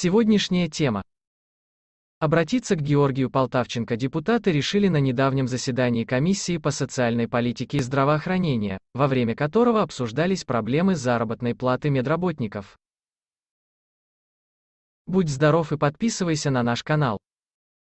Сегодняшняя тема. Обратиться к Георгию Полтавченко депутаты решили на недавнем заседании Комиссии по социальной политике и здравоохранения, во время которого обсуждались проблемы заработной платы медработников. Будь здоров и подписывайся на наш канал.